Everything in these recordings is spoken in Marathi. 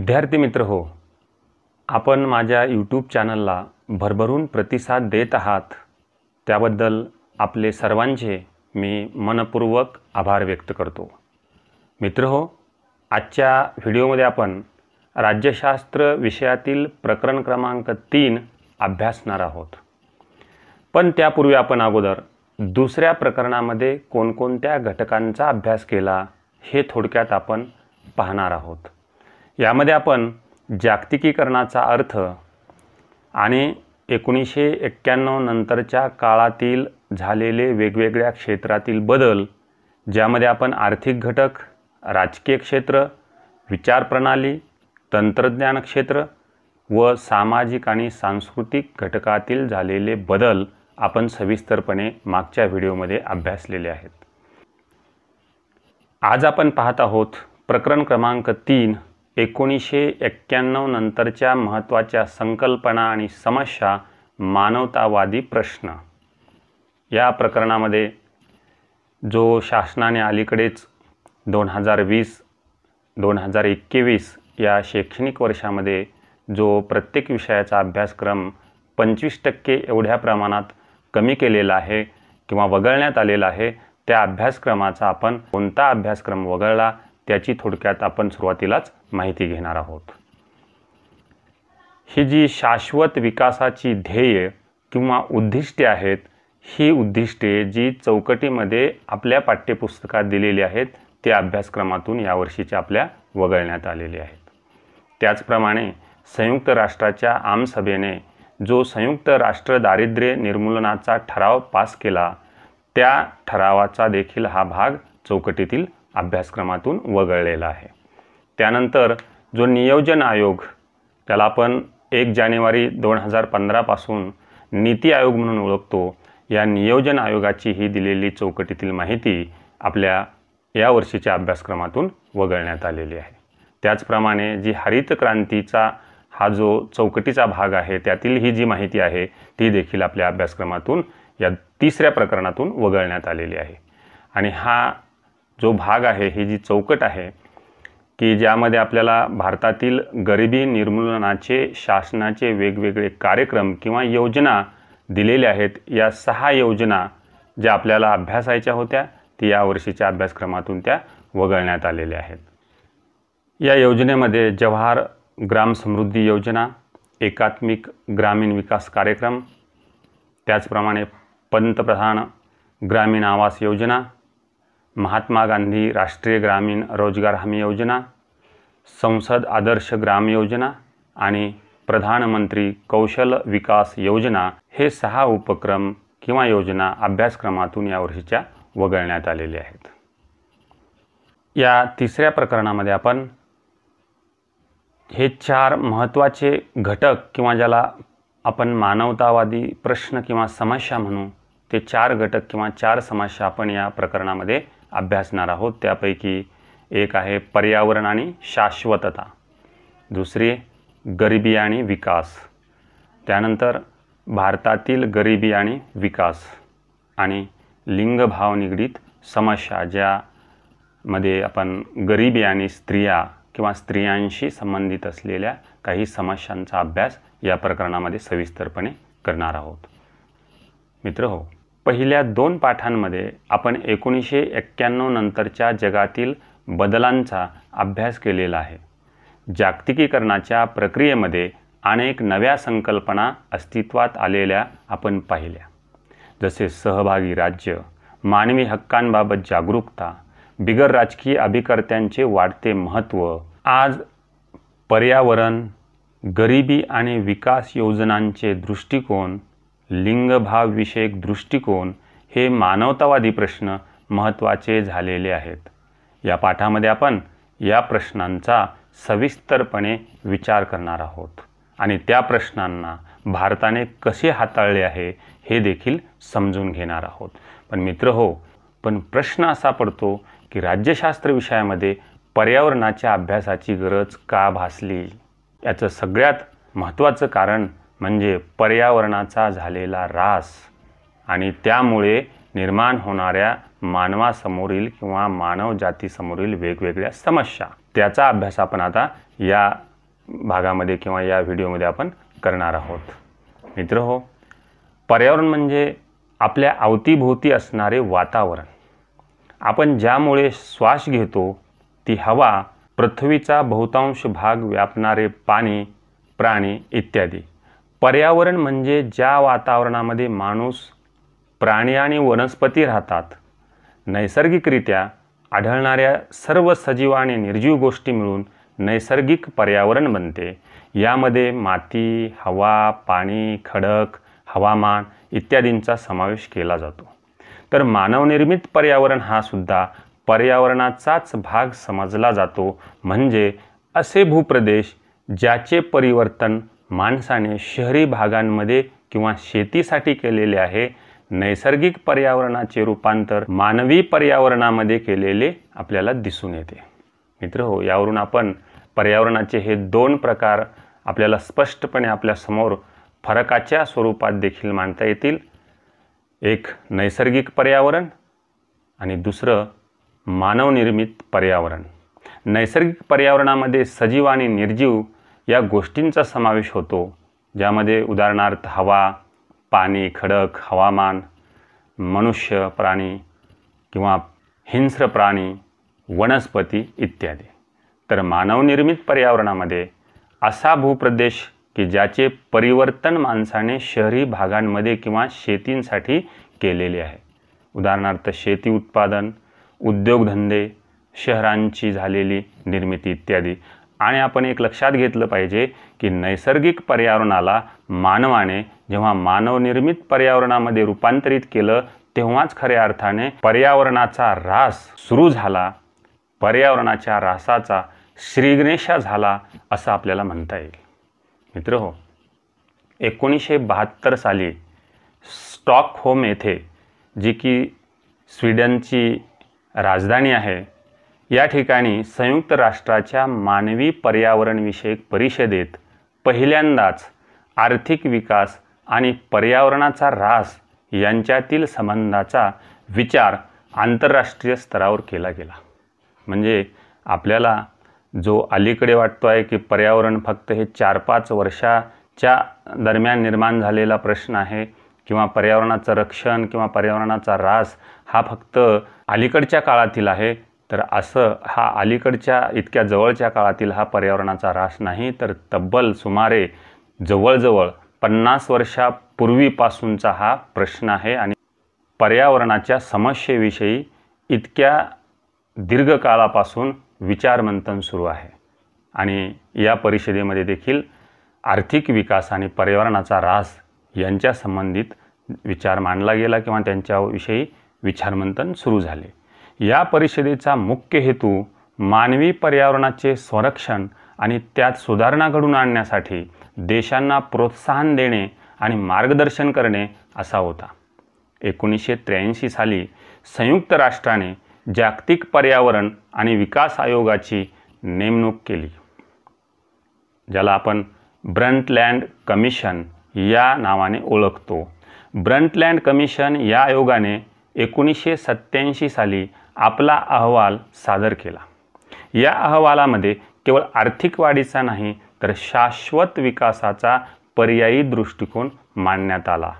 विद्यार्थी मित्र हो आपण माझ्या यूट्यूब चॅनलला भरभरून प्रतिसाद देत आहात त्याबद्दल आपले सर्वांचे मी मनपूर्वक आभार व्यक्त करतो मित्र हो आजच्या व्हिडिओमध्ये आपण राज्यशास्त्र विषयातील प्रकरण क्रमांक तीन अभ्यासणार आहोत पण त्यापूर्वी आपण अगोदर दुसऱ्या प्रकरणामध्ये कोणकोणत्या घटकांचा अभ्यास केला हे थोडक्यात आपण पाहणार आहोत यामध्ये आपण जागतिकीकरणाचा अर्थ आणि एकोणीसशे एक्क्याण्णव नंतरच्या काळातील झालेले वेगवेगळ्या क्षेत्रातील बदल ज्यामध्ये आपण आर्थिक घटक राजकीय क्षेत्र विचारप्रणाली तंत्रज्ञान क्षेत्र व सामाजिक आणि सांस्कृतिक घटकातील झालेले बदल आपण सविस्तरपणे मागच्या व्हिडिओमध्ये अभ्यासलेले आहेत आज आपण पाहत आहोत प्रकरण क्रमांक तीन एकोणीसशे एक्क्याण्णव नंतरच्या महत्त्वाच्या संकल्पना आणि समस्या मानवतावादी प्रश्न या प्रकरणामध्ये जो शासनाने अलीकडेच दोन हजार वीस दोन हजार एकवीस या शैक्षणिक वर्षामध्ये जो प्रत्येक विषयाचा अभ्यासक्रम पंचवीस टक्के एवढ्या प्रमाणात कमी केलेला आहे किंवा वगळण्यात आलेला आहे त्या अभ्यासक्रमाचा आपण कोणता अभ्यासक्रम वगळला त्याची थोडक्यात आपण सुरुवातीलाच माहिती घेणार आहोत ही जी शाश्वत विकासाची ध्येय किंवा उद्दिष्टे आहेत ही उद्दिष्टे जी चौकटीमध्ये आपल्या पाठ्यपुस्तकात दिलेली आहेत ते अभ्यासक्रमातून यावर्षीच्या आपल्या वगळण्यात आलेले आहेत त्याचप्रमाणे संयुक्त राष्ट्राच्या आमसभेने जो संयुक्त राष्ट्र दारिद्र्य निर्मूलनाचा ठराव पास केला त्या ठरावाचा देखील हा भाग चौकटीतील अभ्यासक्रमातून वगळलेला आहे त्यानंतर जो नियोजन आयोग त्याला आपण एक जानेवारी दोन हजार पंधरापासून नीती आयोग म्हणून ओळखतो या नियोजन आयोगाची ही दिलेली चौकटीतील माहिती आपल्या या वर्षीच्या अभ्यासक्रमातून वगळण्यात आलेली आहे त्याचप्रमाणे जी हरित क्रांतीचा हा जो चौकटीचा भाग आहे त्यातील ही जी माहिती आहे ती देखील आपल्या अभ्यासक्रमातून या तिसऱ्या प्रकरणातून वगळण्यात आलेली आहे आणि हा जो भाग आहे ही जी चौकट आहे की ज्यामध्ये आपल्याला भारतातील गरिबी निर्मूलनाचे शासनाचे वेगवेगळे कार्यक्रम किंवा योजना दिलेल्या आहेत या सहा योजना ज्या आपल्याला अभ्यासायच्या होत्या ती या वर्षीच्या अभ्यासक्रमातून त्या वगळण्यात आलेल्या आहेत या योजनेमध्ये जवाहर ग्राम समृद्धी योजना एकात्मिक ग्रामीण विकास कार्यक्रम त्याचप्रमाणे पंतप्रधान ग्रामीण आवास योजना महात्मा गांधी राष्ट्रीय ग्रामीण रोजगार हमी योजना संसद आदर्श ग्राम योजना आणि प्रधानमंत्री कौशल विकास योजना हे सहा उपक्रम किंवा योजना अभ्यासक्रमातून यावर्षीच्या वगळण्यात आलेल्या आहेत या तिसऱ्या प्रकरणामध्ये आपण हे चार महत्त्वाचे घटक किंवा ज्याला आपण मानवतावादी प्रश्न किंवा समस्या म्हणू ते चार घटक किंवा चार समस्या आपण या प्रकरणामध्ये अभ्यासणार आहोत त्यापैकी एक आहे पर्यावरण आणि शाश्वतता दुसरी गरिबी आणि विकास त्यानंतर भारतातील गरिबी आणि विकास आणि लिंगभाव निगडीत समस्या ज्यामध्ये आपण गरिबी आणि स्त्रिया किंवा स्त्रियांशी संबंधित असलेल्या काही समस्यांचा अभ्यास या प्रकरणामध्ये सविस्तरपणे करणार आहोत मित्र हो पहिल्या दोन पाठांमध्ये आपण एकोणीसशे एक्क्याण्णव नंतरच्या जगातील बदलांचा अभ्यास केलेला आहे जागतिकीकरणाच्या प्रक्रियेमध्ये अनेक नव्या संकल्पना अस्तित्वात आलेल्या आपण पाहिल्या जसे सहभागी राज्य मानवी हक्कांबाबत जागरूकता बिगर राजकीय अभिकर्त्यांचे वाढते महत्त्व आज पर्यावरण गरिबी आणि विकास योजनांचे दृष्टिकोन लिंगभावविषयक दृष्टिकोन हे मानवतावादी प्रश्न महत्त्वाचे झालेले आहेत या पाठामध्ये आपण या प्रश्नांचा सविस्तरपणे विचार करणार आहोत आणि त्या प्रश्नांना भारताने कसे हाताळले आहे हे देखील समजून घेणार आहोत पण मित्र हो पण प्रश्न असा पडतो की राज्यशास्त्र विषयामध्ये पर्यावरणाच्या अभ्यासाची गरज का भासली याचं सगळ्यात महत्त्वाचं कारण म्हणजे पर्यावरणाचा झालेला रास आणि त्यामुळे निर्माण होणाऱ्या मानवासमोरील किंवा मानवजातीसमोरील वेगवेगळ्या समस्या त्याचा अभ्यास आपण आता या भागामध्ये किंवा या व्हिडिओमध्ये आपण करणार आहोत मित्र हो पर्यावरण म्हणजे आपल्या अवतीभोवती असणारे वातावरण आपण ज्यामुळे श्वास घेतो ती हवा पृथ्वीचा बहुतांश भाग व्यापणारे पाणी प्राणी इत्यादी पर्यावरण म्हणजे ज्या वातावरणामध्ये माणूस प्राणी आणि वनस्पती राहतात नैसर्गिकरित्या आढळणाऱ्या सर्व सजीव आणि निर्जीव गोष्टी मिळून नैसर्गिक पर्यावरण बनते यामध्ये माती हवा पाणी खडक हवामान इत्यादींचा समावेश केला जातो तर मानवनिर्मित पर्यावरण हा सुद्धा पर्यावरणाचाच भाग समजला जातो म्हणजे असे भूप्रदेश ज्याचे परिवर्तन माणसाने शहरी भागांमध्ये किंवा शेतीसाठी केलेले आहे नैसर्गिक पर्यावरणाचे रूपांतर मानवी पर्यावरणामध्ये केलेले आपल्याला दिसून येते मित्र हो यावरून आपण पर्यावरणाचे हे दोन प्रकार आपल्याला स्पष्टपणे आपल्यासमोर फरकाच्या स्वरूपात देखील मांडता येतील एक नैसर्गिक पर्यावरण आणि दुसरं मानवनिर्मित पर्यावरण नैसर्गिक पर्यावरणामध्ये सजीव आणि निर्जीव या गोष्टींचा समावेश होतो ज्यामध्ये उदाहरणार्थ हवा पाणी खडक हवामान मनुष्य प्राणी किंवा हिंस्र प्राणी वनस्पती इत्यादी तर मानवनिर्मित पर्यावरणामध्ये असा भूप्रदेश की ज्याचे परिवर्तन माणसाने शहरी भागांमध्ये किंवा शेतींसाठी केलेले आहे उदाहरणार्थ शेती उत्पादन उद्योगधंदे शहरांची झालेली निर्मिती इत्यादी आणि आपण एक लक्षात घेतलं पाहिजे की नैसर्गिक पर्यावरणाला मानवाने जेव्हा मानवनिर्मित पर्यावरणामध्ये रूपांतरित केलं तेव्हाच खऱ्या अर्थाने पर्यावरणाचा रास सुरू झाला पर्यावरणाच्या रासाचा श्रीगणेशा झाला असं आपल्याला म्हणता येईल मित्र हो एकोणीसशे बहात्तर साली स्टॉकहोम येथे जी की स्वीडनची राजधानी आहे या ठिकाणी संयुक्त राष्ट्राच्या मानवी पर्यावरणविषयक परिषदेत पहिल्यांदाच आर्थिक विकास आणि पर्यावरणाचा ऱ्हास यांच्यातील संबंधाचा विचार आंतरराष्ट्रीय स्तरावर केला गेला म्हणजे आपल्याला जो अलीकडे वाटतो आहे की पर्यावरण फक्त हे चार पाच वर्षाच्या दरम्यान निर्माण झालेला प्रश्न आहे किंवा पर्यावरणाचं रक्षण किंवा पर्यावरणाचा ऱ्हास हा फक्त अलीकडच्या काळातील आहे तर असं हा अलीकडच्या इतक्या जवळच्या काळातील हा पर्यावरणाचा ऱ्हास नाही तर तब्बल सुमारे जवळजवळ पन्नास वर्षापूर्वीपासूनचा हा प्रश्न आहे आणि पर्यावरणाच्या समस्येविषयी इतक्या दीर्घकाळापासून विचारमंथन सुरू आहे आणि या परिषदेमध्ये देखील आर्थिक विकास आणि पर्यावरणाचा ऱ्हास यांच्या संबंधित विचार मांडला गेला किंवा त्यांच्याविषयी विचारमंथन सुरू झाले या परिषदेचा मुख्य हेतू मानवी पर्यावरणाचे संरक्षण आणि त्यात सुधारणा घडून आणण्यासाठी देशांना प्रोत्साहन देणे आणि मार्गदर्शन करणे असा होता एकोणीसशे त्र्याऐंशी साली संयुक्त राष्ट्राने जागतिक पर्यावरण आणि विकास आयोगाची नेमणूक केली ज्याला आपण ब्रंटलँड कमिशन या नावाने ओळखतो ब्रंटलँड कमिशन या आयोगाने एकोणीसशे सत्त्याऐंशी साली आपला अहवाल सादर केला या अहवालामध्ये केवळ आर्थिक वाढीचा नाही तर शाश्वत विकासाचा पर्यायी दृष्टिकोन मांडण्यात आला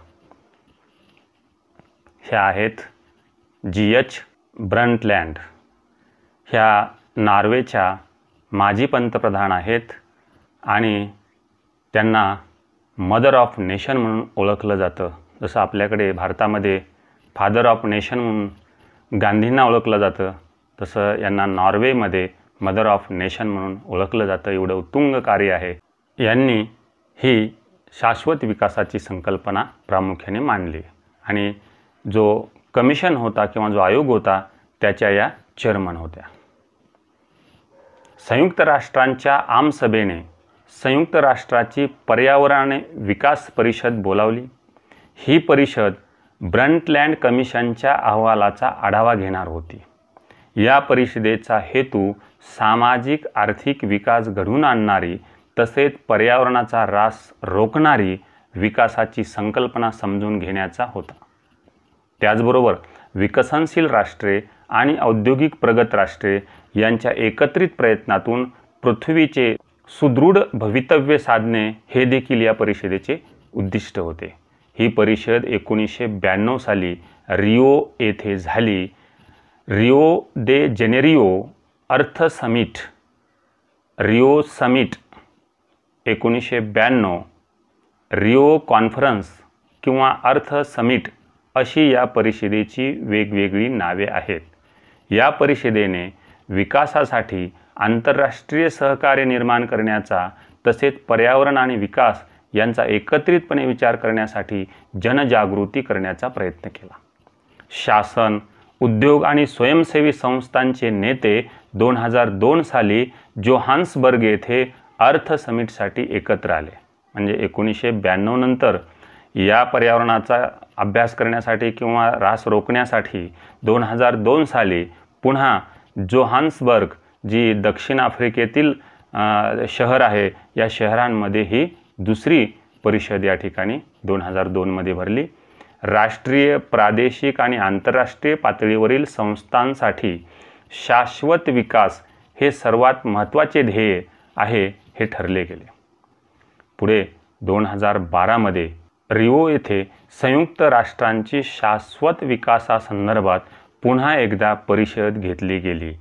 ह्या आहेत जी एच ब्रंटलँड ह्या नॉर्वेच्या माजी पंतप्रधान आहेत आणि त्यांना मदर ऑफ नेशन म्हणून ओळखलं जातं जसं आपल्याकडे भारतामध्ये फादर ऑफ नेशन म्हणून गांधींना ओळखलं जातं तसं यांना नॉर्वेमध्ये मदर ऑफ नेशन म्हणून ओळखलं जातं एवढं उत्तुंग कार्य आहे यांनी ही शाश्वत विकासाची संकल्पना प्रामुख्याने मांडली आणि जो कमिशन होता किंवा जो आयोग होता त्याच्या या चेअरमन होत्या संयुक्त राष्ट्रांच्या आमसभेने संयुक्त राष्ट्राची पर्यावरण विकास परिषद बोलावली ही परिषद ब्रंटलँड कमिशनच्या अहवालाचा आढावा घेणार होती या परिषदेचा हेतू सामाजिक आर्थिक विकास घडवून आणणारी तसेच पर्यावरणाचा रास रोखणारी विकासाची संकल्पना समजून घेण्याचा होता त्याचबरोबर विकसनशील राष्ट्रे आणि औद्योगिक प्रगत राष्ट्रे यांच्या एकत्रित प्रयत्नातून पृथ्वीचे सुदृढ भवितव्य साधणे हे देखील या परिषदेचे उद्दिष्ट होते ही परिषद एकोणीसशे ब्याण्णव साली रिओ येथे झाली रिओ दे जेनेरिओ अर्थ समिट रिओ समिट एकोणीसशे ब्याण्णव रिओ कॉन्फरन्स किंवा अर्थ समिट अशी या परिषदेची वेगवेगळी नावे आहेत या परिषदेने विकासासाठी आंतरराष्ट्रीय सहकार्य निर्माण करण्याचा तसेच पर्यावरण आणि विकास यांचा एकत्रितपणे विचार करण्यासाठी जनजागृती करण्याचा प्रयत्न केला शासन उद्योग आणि स्वयंसेवी संस्थांचे नेते दोन हजार दोन साली जोहान्सबर्ग येथे अर्थ समिटसाठी एकत्र आले म्हणजे एकोणीसशे ब्याण्णव नंतर या पर्यावरणाचा अभ्यास करण्यासाठी किंवा रास रोखण्यासाठी दोन हजार दोन साली पुन्हा जोहान्सबर्ग जी दक्षिण आफ्रिकेतील शहर आहे या शहरांमध्ये ही दुसरी परिषद या ठिकाणी दोन हजार दोनमध्ये भरली राष्ट्रीय प्रादेशिक आणि आंतरराष्ट्रीय पातळीवरील संस्थांसाठी शाश्वत विकास हे सर्वात महत्त्वाचे ध्येय आहे हे ठरले गेले पुढे दोन हजार बारामध्ये रिओ येथे संयुक्त राष्ट्रांची शाश्वत विकासासंदर्भात पुन्हा एकदा परिषद घेतली गेली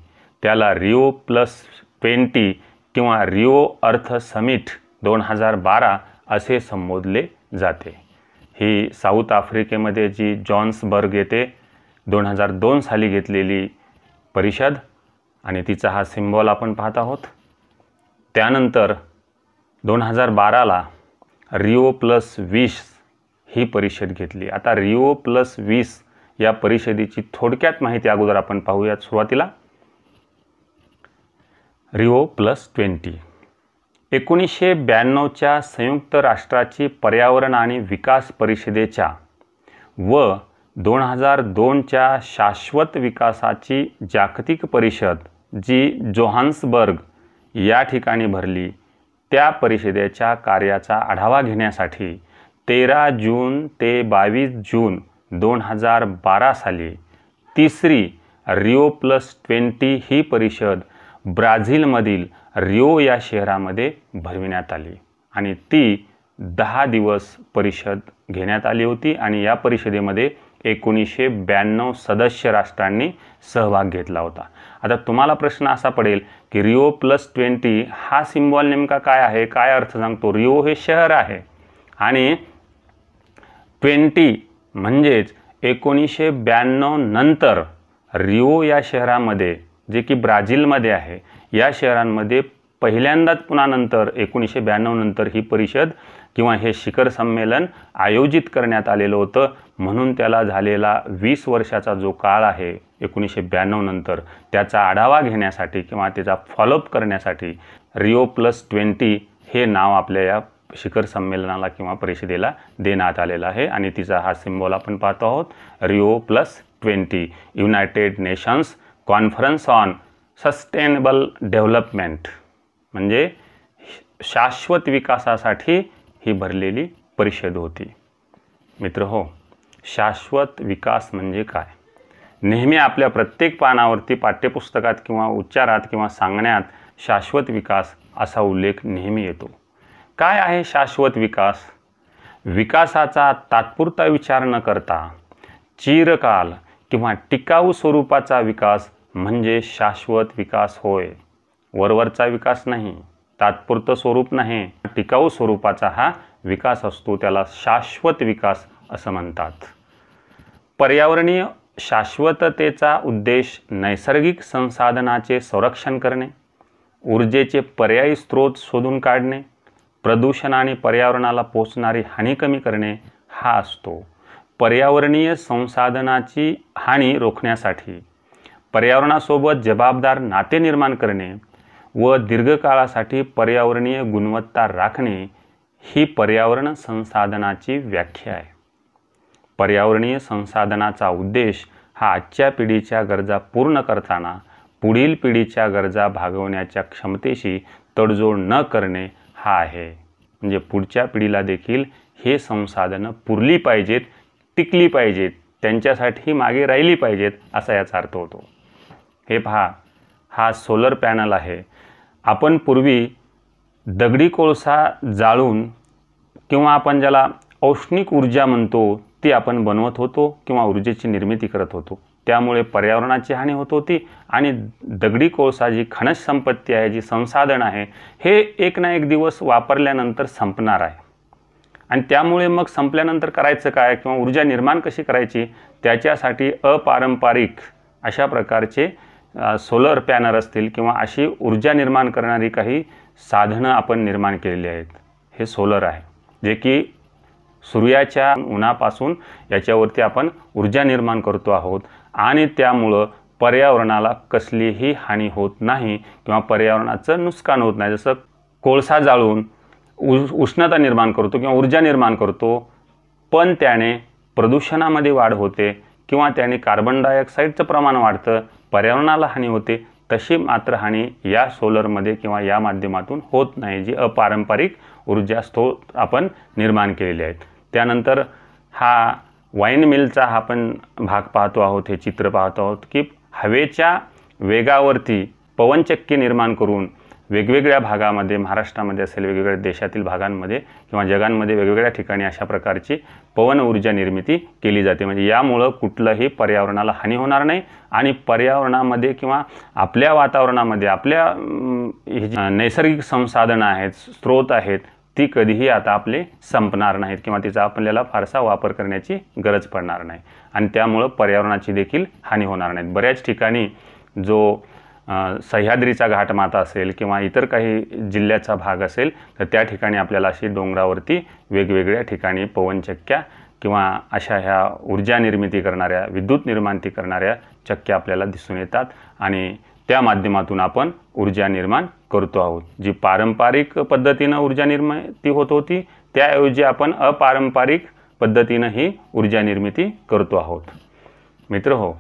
त्याला रिओ प्लस ट्वेंटी किंवा रिओ अर्थ समिट दोन हजार बारा असे संबोधले जाते ही साऊथ आफ्रिकेमध्ये जी जॉन्सबर्ग येते दोन हजार दोन साली घेतलेली परिषद आणि तिचा हा सिम्बॉल आपण पाहत आहोत त्यानंतर दोन हजार बाराला रिओ प्लस वीस ही परिषद घेतली आता रिओ प्लस वीस या परिषदेची थोडक्यात माहिती अगोदर आपण पाहूयात सुरुवातीला रिओ प्लस ट्वेंटी एकोणीसशे ब्याण्णवच्या संयुक्त राष्ट्राची पर्यावरण आणि विकास परिषदेच्या व दोन हजार दोनच्या शाश्वत विकासाची जागतिक परिषद जी जोहान्सबर्ग या ठिकाणी भरली त्या परिषदेच्या कार्याचा आढावा घेण्यासाठी तेरा जून ते बावीस जून दोन हजार बारा साली तिसरी रिओ प्लस ट्वेंटी ही परिषद ब्राझीलमधील रिओ या शहरामध्ये भरविण्यात आली आणि ती दहा दिवस परिषद घेण्यात आली होती आणि या परिषदेमध्ये एकोणीसशे ब्याण्णव सदस्य राष्ट्रांनी सहभाग घेतला होता आता तुम्हाला प्रश्न असा पडेल की रिओ प्लस ट्वेंटी हा सिम्बॉल नेमका काय आहे काय अर्थ सांगतो रिओ हे शहर आहे आणि ट्वेंटी म्हणजेच एकोणीसशे ब्याण्णव नंतर रिओ या शहरामध्ये जे की ब्राझीलमध्ये आहे या शहरांमध्ये पहिल्यांदाच पुन्हा नंतर एकोणीसशे ब्याण्णव नंतर ही परिषद किंवा हे शिखर संमेलन आयोजित करण्यात आलेलं होतं म्हणून त्याला झालेला वीस वर्षाचा जो काळ आहे एकोणीसशे ब्याण्णव नंतर त्याचा आढावा घेण्यासाठी किंवा त्याचा फॉलोअप करण्यासाठी रिओ प्लस ट्वेंटी हे नाव आपल्या या शिखर संमेलनाला किंवा परिषदेला देण्यात आलेलं आहे आणि तिचा हा सिम्बॉल आपण पाहतो आहोत Rio plus twenty United Nations conference on sustainable development म्हणजे शाश्वत विकासासाठी ही भरलेली परिषद होती मित्र हो शाश्वत विकास म्हणजे काय नेहमी आपल्या प्रत्येक पानावरती पाठ्यपुस्तकात किंवा उच्चारात किंवा सांगण्यात शाश्वत विकास असा उल्लेख नेहमी येतो काय आहे शाश्वत विकास विकासाचा तात्पुरता विचार न करता चिरकाल किंवा टिकाऊ स्वरूपाचा विकास म्हणजे शाश्वत विकास होय वरवरचा विकास नाही तात्पुरतं स्वरूप नाही टिकाऊ स्वरूपाचा हा विकास असतो त्याला शाश्वत विकास असं म्हणतात पर्यावरणीय शाश्वततेचा उद्देश नैसर्गिक संसाधनाचे संरक्षण करणे ऊर्जेचे पर्यायी स्रोत शोधून काढणे प्रदूषण आणि पर्यावरणाला पोचणारी हानी कमी करणे हा असतो पर्यावरणीय संसाधनाची हानी रोखण्यासाठी पर्यावरणासोबत जबाबदार नाते निर्माण करणे व दीर्घकाळासाठी पर्यावरणीय गुणवत्ता राखणे ही पर्यावरण संसाधनाची व्याख्या आहे पर्यावरणीय संसाधनाचा उद्देश हा आजच्या पिढीच्या गरजा पूर्ण करताना पुढील पिढीच्या गरजा भागवण्याच्या क्षमतेशी तडजोड न करणे हा आहे म्हणजे पुढच्या पिढीला देखील हे संसाधनं पुरली पाहिजेत टिकली पाहिजेत त्यांच्यासाठी मागे राहिली पाहिजेत असा याचा अर्थ होतो हे पहा हा सोलर पॅनल आहे आपण पूर्वी दगडी कोळसा जाळून किंवा आपण ज्याला औष्णिक ऊर्जा म्हणतो ती आपण बनवत होतो किंवा ऊर्जेची निर्मिती करत होतो त्यामुळे पर्यावरणाची हानी होत होती आणि दगडी कोळसा जी खनिज संपत्ती आहे जी संसाधन आहे हे एक ना एक दिवस वापरल्यानंतर संपणार आहे आणि त्यामुळे मग संपल्यानंतर करायचं काय किंवा ऊर्जा निर्माण कशी करायची त्याच्यासाठी अपारंपरिक अशा प्रकारचे सोलर पॅनर असतील किंवा अशी ऊर्जा निर्माण करणारी काही साधनं आपण निर्माण केलेली आहेत हे सोलर आहे जे की सूर्याच्या उन्हापासून याच्यावरती आपण ऊर्जा निर्माण करतो आहोत आणि त्यामुळं पर्यावरणाला कसलीही हानी होत नाही किंवा पर्यावरणाचं नुकसान होत नाही जसं कोळसा जाळून उ उष्णता निर्माण करतो किंवा ऊर्जा निर्माण करतो पण त्याने प्रदूषणामध्ये वाढ होते किंवा त्याने कार्बन डायऑक्साईडचं प्रमाण वाढतं पर्यावरणाला हानी होते तशी मात्र हानी या सोलरमध्ये किंवा या माध्यमातून होत नाही जी अपारंपरिक ऊर्जा स्त्रोत आपण निर्माण केलेले आहेत त्यानंतर हा वाईन मिलचा हा आपण भाग पाहतो आहोत हे चित्र पाहतो आहोत की हवेच्या वेगावरती पवनचक्की निर्माण करून वेगवेगळ्या भागामध्ये महाराष्ट्रामध्ये असेल वेगवेगळ्या देशातील भागांमध्ये किंवा जगांमध्ये वेगवेगळ्या ठिकाणी अशा प्रकारची पवन ऊर्जा निर्मिती केली जाते म्हणजे यामुळं कुठलंही पर्यावरणाला हानी होणार नाही आणि पर्यावरणामध्ये किंवा आपल्या वातावरणामध्ये आपल्या नैसर्गिक संसाधनं आहेत स्रोत आहेत ती कधीही आता आपले संपणार नाहीत किंवा तिचा आपल्याला फारसा वापर करण्याची गरज पडणार नाही आणि त्यामुळं पर्यावरणाची देखील हानी होणार नाहीत बऱ्याच ठिकाणी जो सह्याद्रीचा घाटमाता असेल किंवा इतर काही जिल्ह्याचा भाग असेल तर त्या ठिकाणी आपल्याला अशी डोंगरावरती वेगवेगळ्या ठिकाणी पवनचक्क्या किंवा अशा ह्या ऊर्जा निर्मिती करणाऱ्या विद्युत निर्माती करणाऱ्या चक्क्या आपल्याला दिसून येतात आणि त्या माध्यमातून आपण ऊर्जा निर्माण करतो आहोत जी पारंपरिक पद्धतीनं ऊर्जा निर्मिती होत होती त्याऐवजी आपण अपारंपरिक पद्धतीनं ही ऊर्जा निर्मिती करतो आहोत मित्र हो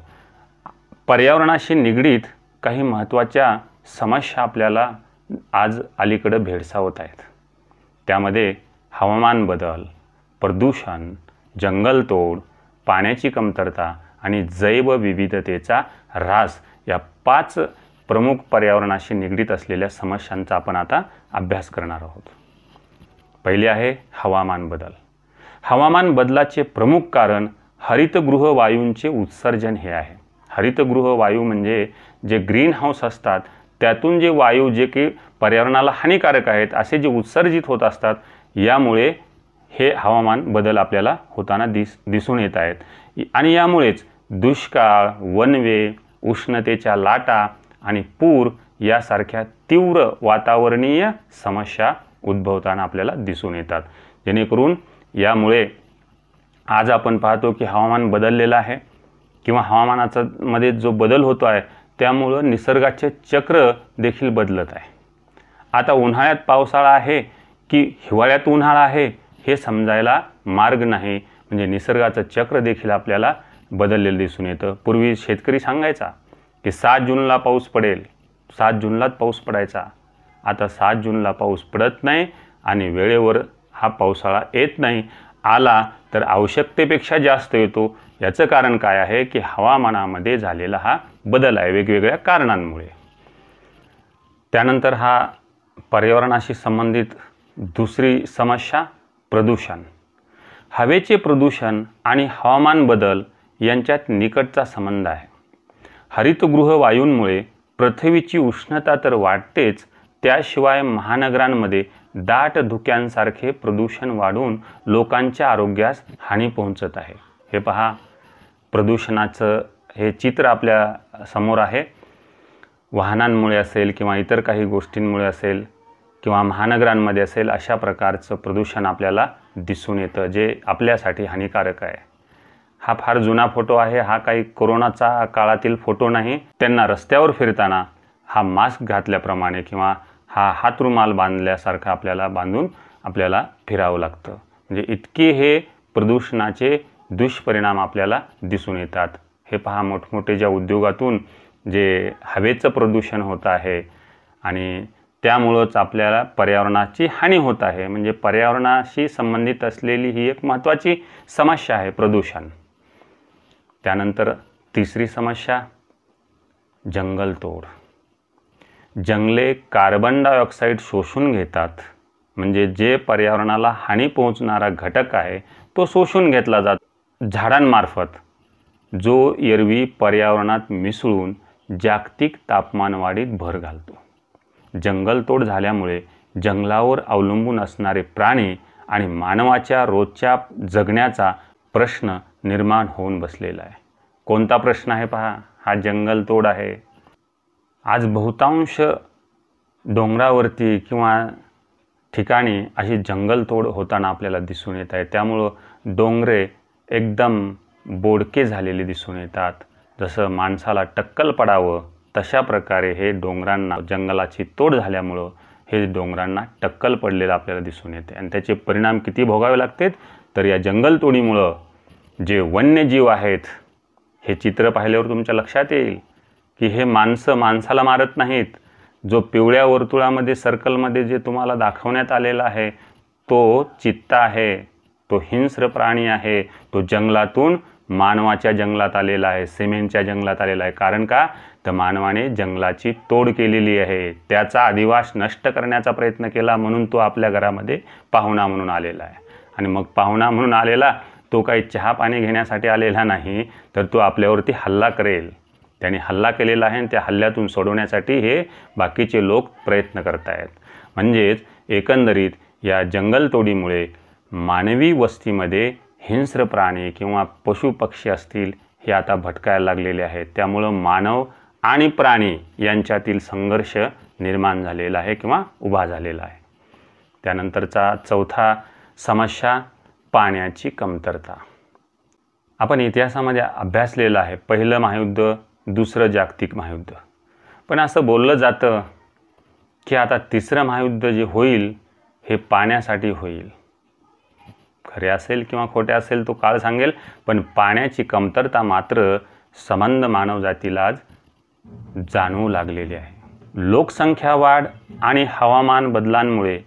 पर्यावरणाशी निगडीत काही महत्त्वाच्या समस्या आपल्याला आज अलीकडं भेडसावत आहेत त्यामध्ये हवामान बदल प्रदूषण जंगलतोड पाण्याची कमतरता आणि जैवविविधतेचा ऱ्हास या पाच प्रमुख पर्यावरणाशी निगडीत असलेल्या समस्यांचा आपण आता अभ्यास करणार आहोत पहिले आहे हवामान बदल हवामान बदलाचे प्रमुख कारण हरितगृह वायूंचे उत्सर्जन हे आहे हरितगृह वायू म्हणजे जे ग्रीन हाऊस असतात त्यातून जे वायू जे की पर्यावरणाला हानिकारक आहेत असे जे उत्सर्जित होत असतात यामुळे हे हवामान बदल आपल्याला होताना दिस दिसून येत आहेत आणि यामुळेच दुष्काळ वनवे उष्णतेच्या लाटा आणि पूर यासारख्या तीव्र वातावरणीय समस्या उद्भवताना आपल्याला दिसून येतात जेणेकरून यामुळे आज आपण पाहतो की हवामान बदललेलं आहे किंवा हवामानाचा मध्ये जो बदल होतो आहे त्यामुळं निसर्गाचे चक्र देखील बदलत आहे आता उन्हाळ्यात पावसाळा आहे की हिवाळ्यात उन्हाळा आहे हे समजायला मार्ग नाही म्हणजे निसर्गाचं चक्र देखील आपल्याला बदललेलं दिसून येतं पूर्वी शेतकरी सांगायचा की सात जूनला पाऊस पडेल सात जूनलाच पाऊस पडायचा आता सात जूनला पाऊस पडत नाही आणि वेळेवर हा पावसाळा येत नाही आला तर आवश्यकतेपेक्षा जास्त येतो याचं कारण काय आहे की हवामानामध्ये झालेला हा बदल आहे वेगवेगळ्या कारणांमुळे त्यानंतर हा पर्यावरणाशी संबंधित दुसरी समस्या प्रदूषण हवेचे प्रदूषण आणि हवामान बदल यांच्यात निकटचा संबंध आहे हरितगृह वायूंमुळे पृथ्वीची उष्णता तर वाढतेच त्याशिवाय महानगरांमध्ये दाट धुक्यांसारखे प्रदूषण वाढून लोकांच्या आरोग्यास हानी पोहोचत आहे हे पहा प्रदूषणाचं हे चित्र आपल्या समोर आहे वाहनांमुळे असेल किंवा इतर काही गोष्टींमुळे असेल किंवा महानगरांमध्ये असेल अशा प्रकारचं प्रदूषण आपल्याला दिसून येतं जे आपल्यासाठी हानिकारक आहे हा फार जुना फोटो आहे हा काही कोरोनाचा काळातील फोटो नाही त्यांना रस्त्यावर फिरताना हा मास्क घातल्याप्रमाणे किंवा हा हातरुमाल बांधल्यासारखा आपल्याला बांधून आपल्याला फिरावं लागतं म्हणजे इतकी हे प्रदूषणाचे दुष्परिणाम आपल्याला दिसून येतात हे पहा मोठमोठे ज्या उद्योगातून जे हवेचं प्रदूषण होत आहे आणि त्यामुळंच आपल्याला पर्यावरणाची हानी होत आहे म्हणजे पर्यावरणाशी संबंधित असलेली ही एक महत्त्वाची समस्या आहे प्रदूषण त्यानंतर तिसरी समस्या जंगलतोड जंगले कार्बन डायऑक्साईड शोषून घेतात म्हणजे जे पर्यावरणाला हानी पोहोचणारा घटक आहे तो शोषून घेतला जातो झाडांमार्फत जो एरवी पर्यावरणात मिसळून जागतिक तापमानवाढीत भर घालतो जंगलतोड झाल्यामुळे जंगलावर अवलंबून असणारे प्राणी आणि मानवाच्या रोजच्या जगण्याचा प्रश्न निर्माण होऊन बसलेला आहे कोणता प्रश्न आहे पहा हा जंगलतोड आहे आज बहुतांश डोंगरावरती किंवा ठिकाणी अशी जंगलतोड होताना आपल्याला दिसून येत आहे त्यामुळं डोंगरे एकदम बोडके झालेले दिसून येतात जसं माणसाला टक्कल पडावं तशा प्रकारे हे डोंगरांना जंगलाची तोड झाल्यामुळं हे डोंगरांना टक्कल पडलेलं आपल्याला दिसून येते आणि त्याचे परिणाम किती भोगावे लागते तर या जंगलतोडीमुळं जे वन्यजीव आहेत हे चित्र पाहिल्यावर तुमच्या लक्षात येईल की हे माणसं माणसाला मारत नाहीत जो पिवळ्या वर्तुळामध्ये सर्कलमध्ये जे तुम्हाला दाखवण्यात आलेला आहे तो चित्ता आहे तो हिंस्र प्राणी आहे तो जंगलातून मानवाच्या जंगलात आलेला आहे सिमेंटच्या जंगलात आलेला आहे कारण का तर मानवाने जंगलाची तोड केलेली आहे त्याचा अधिवास नष्ट करण्याचा प्रयत्न केला म्हणून तो आपल्या घरामध्ये पाहुणा म्हणून आलेला आहे आणि मग पाहुणा म्हणून आलेला तो काही चहा पाणी घेण्यासाठी आलेला नाही तर तो आपल्यावरती हल्ला करेल त्याने हल्ला केलेला आहे आणि त्या हल्ल्यातून सोडवण्यासाठी हे बाकीचे लोक प्रयत्न करत आहेत म्हणजेच एकंदरीत या जंगलतोडीमुळे मानवी वस्तीमध्ये हिंस्र प्राणी किंवा पशुपक्षी असतील हे आता भटकायला लागलेले आहेत त्यामुळं मानव आणि प्राणी यांच्यातील संघर्ष निर्माण झालेला आहे किंवा उभा झालेला आहे त्यानंतरचा चौथा समस्या पाण्याची कमतरता आपण इतिहासामध्ये अभ्यासलेलं आहे पहिलं महायुद्ध दुसरं जागतिक महायुद्ध पण असं बोललं जातं की आता तिसरं महायुद्ध जे होईल हे पाण्यासाठी होईल खरे असेल किंवा खोटे असेल तो काळ सांगेल पण पाण्याची कमतरता मात्र संबंध मानवजातीला आज जाणवू लागलेली आहे लोकसंख्या वाढ आणि हवामान बदलांमुळे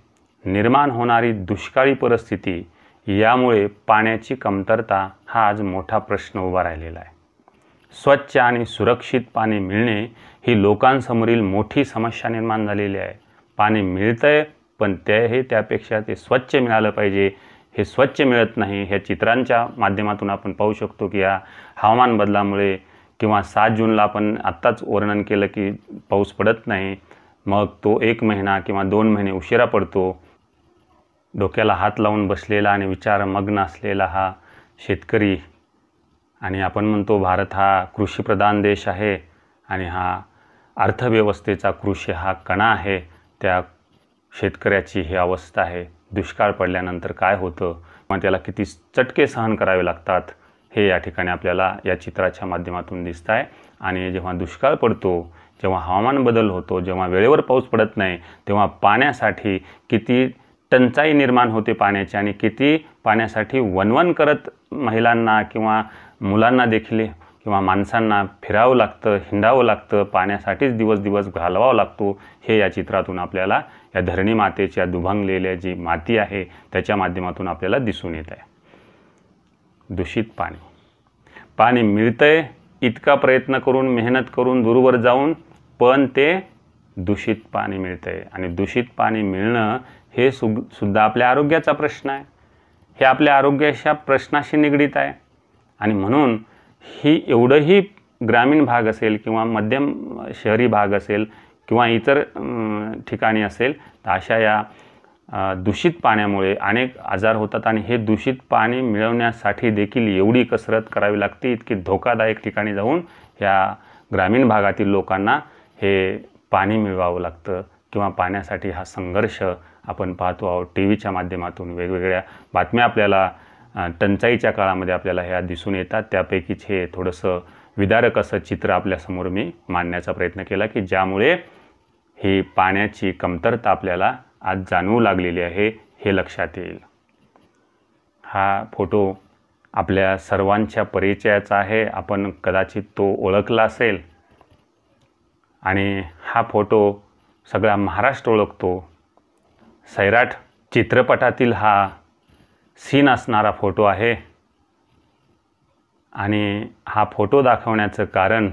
निर्माण होणारी दुष्काळी परिस्थिती यामुळे पाण्याची कमतरता हा आज मोठा प्रश्न उभा राहिलेला आहे स्वच्छ आणि सुरक्षित पाणी मिळणे ही लोकांसमोरील मोठी समस्या निर्माण झालेली आहे पाणी मिळतंय पण ते हे त्यापेक्षा ते स्वच्छ मिळालं पाहिजे हे स्वच्छ मिळत नाही ह्या चित्रांच्या माध्यमातून आपण पाहू शकतो की या हवामान बदलामुळे किंवा सात जूनला आपण आत्ताच वर्णन केलं की पाऊस पडत नाही मग तो एक महिना किंवा दोन महिने उशिरा पडतो डोक्याला हात लावून बसलेला आणि विचारमग्न असलेला हा शेतकरी आणि आपण म्हणतो भारत हा कृषीप्रधान देश आहे आणि हा अर्थव्यवस्थेचा कृषी हा कणा आहे त्या शेतकऱ्याची ही अवस्था आहे दुष्काळ पडल्यानंतर काय होतं मग त्याला किती चटके सहन करावे लागतात हे या ठिकाणी आपल्याला या चित्राच्या माध्यमातून दिसत आहे आणि जेव्हा दुष्काळ पडतो जेव्हा हवामान बदल होतो जेव्हा वेळेवर पाऊस पडत नाही तेव्हा पाण्यासाठी किती टंचाई निर्माण होते पाण्याची आणि किती पाण्यासाठी वनवन करत महिलांना किंवा मुलांना देखील किंवा माणसांना फिरावं लागतं हिंडावं लागतं पाण्यासाठीच दिवस दिवस घालवावं लागतो हे या चित्रातून आपल्याला या धरणी मातेच्या दुभंगलेल्या जी माती आहे त्याच्या माध्यमातून आपल्याला दिसून येत आहे दूषित पाणी पाणी मिळतंय इतका प्रयत्न करून मेहनत करून दूरवर जाऊन पण ते दूषित पाणी मिळतंय आणि दूषित पाणी मिळणं हे सु सुद्धा आपल्या आरोग्याचा प्रश्न आहे हे आपल्या आरोग्याच्या प्रश्नाशी निगडीत आहे आणि म्हणून ही एवढंही ग्रामीण भाग असेल किंवा मध्यम शहरी भाग असेल किंवा इतर ठिकाणी असेल तर अशा या दूषित पाण्यामुळे अनेक आजार होतात आणि हे दूषित पाणी मिळवण्यासाठी देखील एवढी कसरत करावी लागते इतकी धोकादायक ठिकाणी जाऊन ह्या ग्रामीण भागातील लोकांना हे पाणी मिळवावं लागतं किंवा पाण्यासाठी हा संघर्ष आपण पाहतो आहोत टी व्हीच्या माध्यमातून वेगवेगळ्या बातम्या आपल्याला टंचाईच्या काळामध्ये आपल्याला ह्या दिसून येतात त्यापैकीच हे थोडंसं विदारक असं चित्र आपल्यासमोर मी मांडण्याचा प्रयत्न केला की ज्यामुळे ही पाण्याची कमतरता आपल्याला आज जाणवू लागलेली आहे हे लक्षात येईल हा फोटो आपल्या सर्वांच्या परिचयाचा आहे आपण कदाचित तो ओळखला असेल आणि हा फोटो सगळा महाराष्ट्र ओळखतो सैराट चित्रपटातील हा सीन असणारा फोटो आहे आणि हा फोटो दाखवण्याचं कारण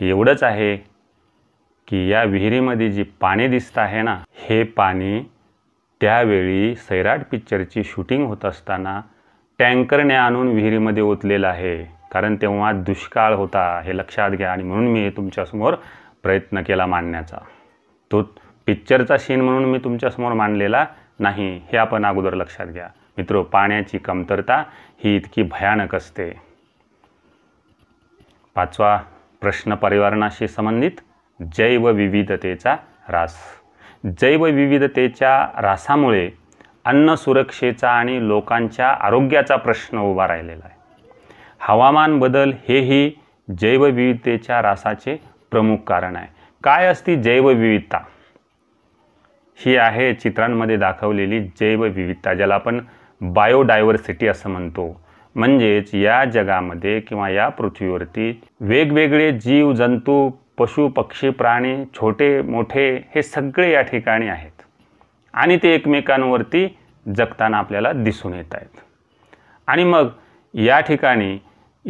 एवढंच आहे की या विहिरीमध्ये जी पाणी दिसत आहे ना हे पाणी त्यावेळी सैराट पिक्चरची शूटिंग होत असताना टँकरने आणून विहिरीमध्ये ओतलेलं आहे कारण तेव्हा दुष्काळ होता हे लक्षात घ्या आणि म्हणून मी तुमच्यासमोर प्रयत्न केला मांडण्याचा तो पिक्चरचा सीन म्हणून मी तुमच्यासमोर मांडलेला नाही हे आपण अगोदर लक्षात घ्या मित्रो पाण्याची कमतरता ही इतकी भयानक असते पाचवा प्रश्न पर्यावरणाशी संबंधित जैवविविधतेचा रास जैवविविधतेच्या रासामुळे अन्न सुरक्षेचा आणि लोकांच्या आरोग्याचा प्रश्न उभा राहिलेला आहे हवामान बदल हेही जैवविविधतेच्या रासाचे प्रमुख कारण आहे काय असती जैवविविधता ही आहे चित्रांमध्ये दाखवलेली जैवविविधता ज्याला आपण बायोडायव्हर्सिटी असं म्हणतो म्हणजेच या जगामध्ये किंवा या पृथ्वीवरती वेगवेगळे जीव जंतू पशु पक्षी प्राणी छोटे मोठे हे सगळे या ठिकाणी आहेत आणि ते एकमेकांवरती जगताना आपल्याला दिसून येत आहेत आणि मग या ठिकाणी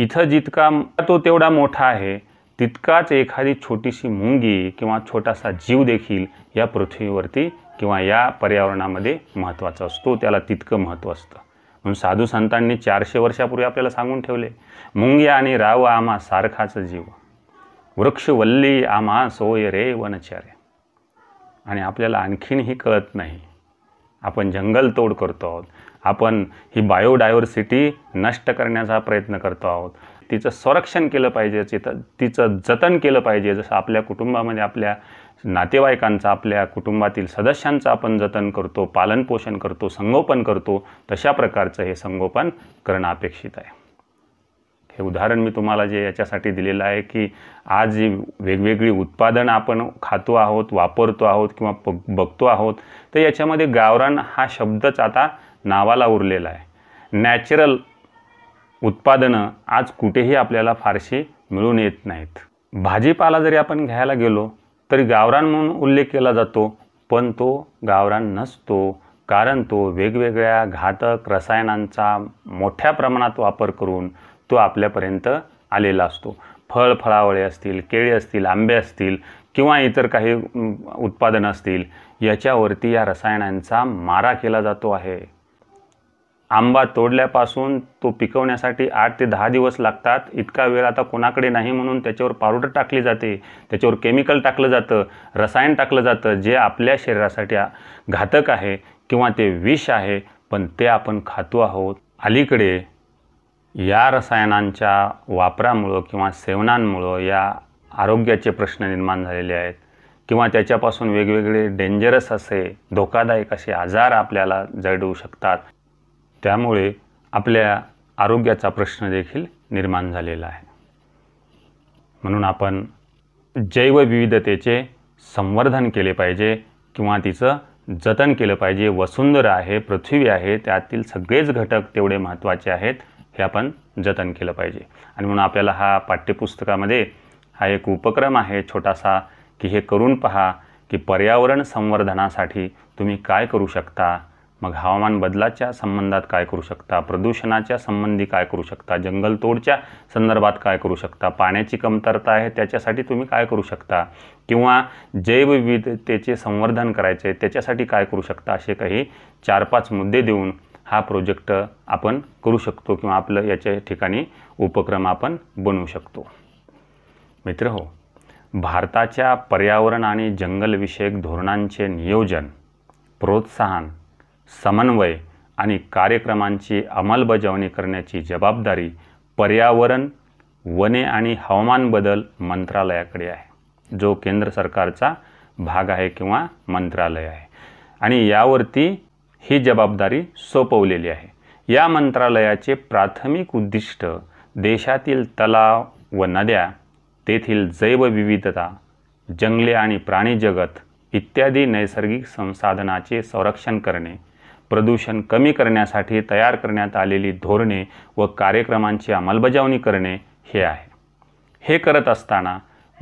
इथं जितका तो तेवढा मोठा आहे तितकाच एखादी छोटीशी मुंगी किंवा छोटासा जीव देखील या पृथ्वीवरती किंवा या पर्यावरणामध्ये महत्त्वाचा असतो त्याला तितकं महत्त्व असतं म्हणून साधू संतांनी चारशे वर्षापूर्वी आपल्याला सांगून ठेवले मुंगी आणि राव आमा सारखाचं जीव वृक्ष वल्ली आमा सोय रे रे आणि आपल्याला आणखीनही कळत नाही आपण जंगलतोड करतो आहोत आपण ही बायोडायव्हर्सिटी नष्ट करण्याचा प्रयत्न करतो आहोत तिचं संरक्षण केलं पाहिजे तिथं तिचं जतन केलं पाहिजे जसं आपल्या कुटुंबामध्ये आपल्या नातेवाईकांचं आपल्या कुटुंबातील सदस्यांचं आपण जतन करतो पालनपोषण करतो संगोपन करतो तशा प्रकारचं हे संगोपन करणं अपेक्षित आहे हे उदाहरण मी तुम्हाला जे याच्यासाठी दिलेलं आहे की आज जी वेगवेगळी उत्पादनं आपण खातो आहोत वापरतो आहोत किंवा बघतो आहोत तर याच्यामध्ये गावरान हा शब्दच आता नावाला उरलेला आहे नॅचरल उत्पादनं आज कुठेही आपल्याला फारशी मिळून येत नाहीत भाजीपाला जरी आपण घ्यायला गेलो तरी गावरान म्हणून उल्लेख केला जातो पण तो गावरान नसतो कारण तो वेगवेगळ्या घातक रसायनांचा मोठ्या प्रमाणात वापर करून तो आपल्यापर्यंत आलेला असतो फळ फळावळे असतील केळी असतील आंबे असतील किंवा इतर काही उत्पादनं असतील याच्यावरती या रसायनांचा मारा केला जातो आहे आंबा तोडल्यापासून तो पिकवण्यासाठी आठ ते दहा दिवस लागतात इतका वेळ आता कोणाकडे नाही म्हणून त्याच्यावर पावडर टाकली जाते त्याच्यावर केमिकल टाकलं जातं रसायन टाकलं जातं जे आपल्या शरीरासाठी घातक आहे किंवा ते विष आहे पण ते आपण खातो आहोत अलीकडे या रसायनांच्या वापरामुळं किंवा सेवनांमुळं या आरोग्याचे प्रश्न निर्माण झालेले आहेत किंवा त्याच्यापासून वेगवेगळे डेंजरस असे धोकादायक असे आजार आपल्याला जडवू शकतात त्यामुळे आपल्या आरोग्याचा प्रश्न देखील निर्माण झालेला आहे म्हणून आपण जैवविविधतेचे संवर्धन केले पाहिजे किंवा तिचं जतन केलं पाहिजे वसुंधरा आहे पृथ्वी आहे त्यातील सगळेच घटक तेवढे महत्त्वाचे आहेत हे आपण जतन केलं पाहिजे आणि म्हणून आपल्याला हा पाठ्यपुस्तकामध्ये हा एक उपक्रम आहे छोटासा की हे करून पहा की पर्यावरण संवर्धनासाठी तुम्ही काय करू शकता मग हवामान बदलाच्या संबंधात काय करू शकता प्रदूषणाच्या संबंधी काय करू शकता जंगलतोडच्या संदर्भात काय करू शकता पाण्याची कमतरता आहे त्याच्यासाठी तुम्ही काय करू शकता किंवा जैवविविधतेचे संवर्धन करायचे त्याच्यासाठी काय करू शकता असे काही चार पाच मुद्दे देऊन हा प्रोजेक्ट आपण करू शकतो किंवा आपलं याच्या ठिकाणी उपक्रम आपण बनवू शकतो मित्र हो भारताच्या पर्यावरण आणि जंगलविषयक धोरणांचे नियोजन प्रोत्साहन समन्वय आणि कार्यक्रमांची अंमलबजावणी करण्याची जबाबदारी पर्यावरण वने आणि हवामान बदल मंत्रालयाकडे आहे जो केंद्र सरकारचा भाग आहे किंवा मंत्रालय आहे आणि यावरती ही जबाबदारी सोपवलेली आहे या मंत्रालयाचे प्राथमिक उद्दिष्ट देशातील तलाव व नद्या तेथील जैवविविधता जंगले आणि प्राणी जगत इत्यादी नैसर्गिक संसाधनाचे संरक्षण करणे प्रदूषण कमी करण्यासाठी तयार करण्यात आलेली धोरणे व कार्यक्रमांची अंमलबजावणी करणे हे आहे हे करत असताना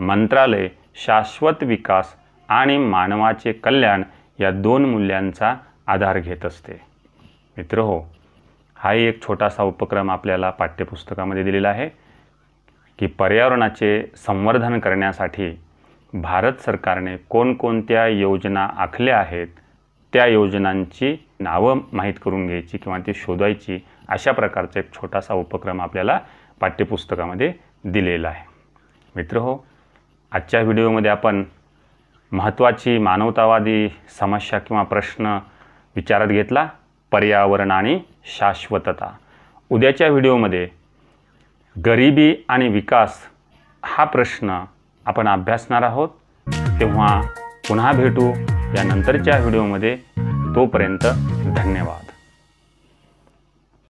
मंत्रालय शाश्वत विकास आणि मानवाचे कल्याण या दोन मूल्यांचा आधार घेत असते मित्र हो हाही एक छोटासा उपक्रम आपल्याला पाठ्यपुस्तकामध्ये दिलेला आहे की पर्यावरणाचे संवर्धन करण्यासाठी भारत सरकारने कोणकोणत्या योजना आखल्या आहेत त्या योजनांची नावं माहीत करून घ्यायची किंवा ती शोधायची अशा प्रकारचा एक छोटासा उपक्रम आपल्याला पाठ्यपुस्तकामध्ये दिलेला आहे मित्र हो आजच्या व्हिडिओमध्ये आपण महत्त्वाची मानवतावादी समस्या किंवा प्रश्न विचारात घेतला पर्यावरण आणि शाश्वतता उद्याच्या व्हिडिओमध्ये गरिबी आणि विकास हा प्रश्न आपण अभ्यासणार आहोत तेव्हा पुन्हा भेटू या नंतरच्या व्हिडिओमध्ये तोपर्यंत धन्यवाद